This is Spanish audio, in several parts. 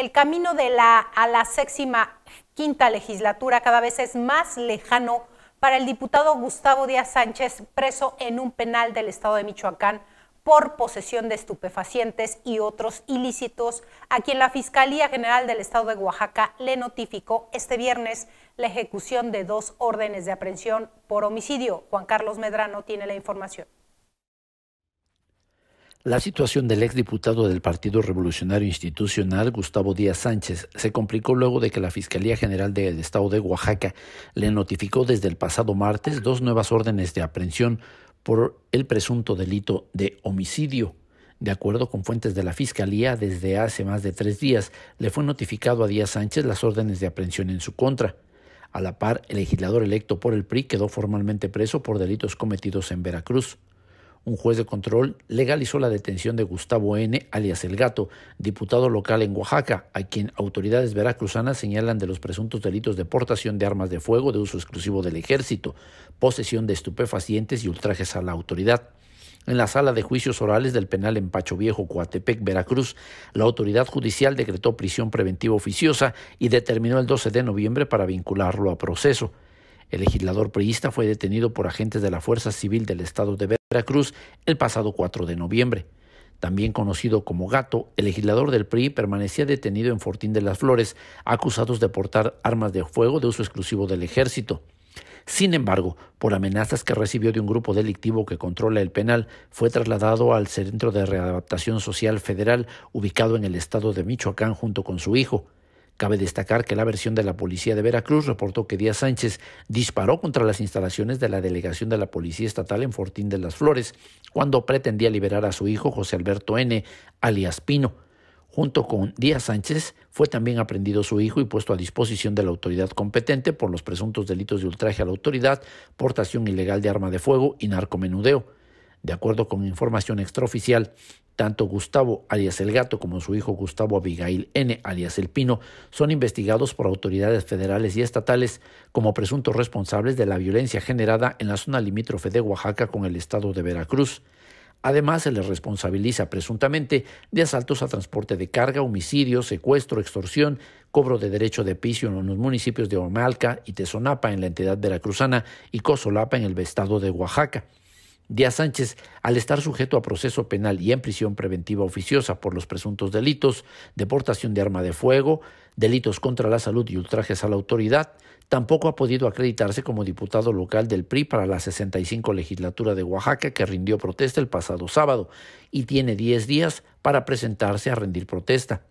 el camino de la, a la séptima quinta legislatura cada vez es más lejano para el diputado Gustavo Díaz Sánchez, preso en un penal del estado de Michoacán por posesión de estupefacientes y otros ilícitos, a quien la Fiscalía General del Estado de Oaxaca le notificó este viernes la ejecución de dos órdenes de aprehensión por homicidio. Juan Carlos Medrano tiene la información. La situación del exdiputado del Partido Revolucionario Institucional, Gustavo Díaz Sánchez, se complicó luego de que la Fiscalía General del Estado de Oaxaca le notificó desde el pasado martes dos nuevas órdenes de aprehensión por el presunto delito de homicidio. De acuerdo con fuentes de la Fiscalía, desde hace más de tres días le fue notificado a Díaz Sánchez las órdenes de aprehensión en su contra. A la par, el legislador electo por el PRI quedó formalmente preso por delitos cometidos en Veracruz un juez de control legalizó la detención de Gustavo N., alias El Gato, diputado local en Oaxaca, a quien autoridades veracruzanas señalan de los presuntos delitos de portación de armas de fuego de uso exclusivo del ejército, posesión de estupefacientes y ultrajes a la autoridad. En la sala de juicios orales del penal en Pacho Viejo, Coatepec, Veracruz, la autoridad judicial decretó prisión preventiva oficiosa y determinó el 12 de noviembre para vincularlo a proceso. El legislador priista fue detenido por agentes de la Fuerza Civil del Estado de Veracruz el pasado 4 de noviembre. También conocido como Gato, el legislador del PRI permanecía detenido en Fortín de las Flores, acusados de portar armas de fuego de uso exclusivo del ejército. Sin embargo, por amenazas que recibió de un grupo delictivo que controla el penal, fue trasladado al Centro de Readaptación Social Federal, ubicado en el estado de Michoacán, junto con su hijo. Cabe destacar que la versión de la policía de Veracruz reportó que Díaz Sánchez disparó contra las instalaciones de la delegación de la policía estatal en Fortín de las Flores cuando pretendía liberar a su hijo José Alberto N., alias Pino. Junto con Díaz Sánchez fue también aprendido su hijo y puesto a disposición de la autoridad competente por los presuntos delitos de ultraje a la autoridad, portación ilegal de arma de fuego y narcomenudeo. De acuerdo con información extraoficial, tanto Gustavo alias el Gato como su hijo Gustavo Abigail N alias el Pino son investigados por autoridades federales y estatales como presuntos responsables de la violencia generada en la zona limítrofe de Oaxaca con el estado de Veracruz. Además, se les responsabiliza presuntamente de asaltos a transporte de carga, homicidio, secuestro, extorsión, cobro de derecho de piso en los municipios de Omalca y Tezonapa en la entidad veracruzana y Cozolapa en el estado de Oaxaca. Díaz Sánchez, al estar sujeto a proceso penal y en prisión preventiva oficiosa por los presuntos delitos deportación de arma de fuego, delitos contra la salud y ultrajes a la autoridad, tampoco ha podido acreditarse como diputado local del PRI para la 65 legislatura de Oaxaca que rindió protesta el pasado sábado y tiene 10 días para presentarse a rendir protesta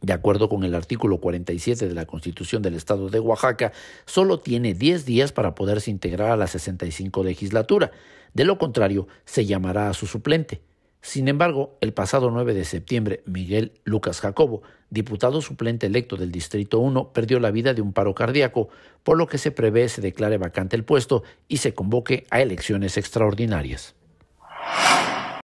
de acuerdo con el artículo 47 de la Constitución del Estado de Oaxaca, solo tiene 10 días para poderse integrar a la 65 legislatura. De lo contrario, se llamará a su suplente. Sin embargo, el pasado 9 de septiembre, Miguel Lucas Jacobo, diputado suplente electo del Distrito 1, perdió la vida de un paro cardíaco, por lo que se prevé se declare vacante el puesto y se convoque a elecciones extraordinarias.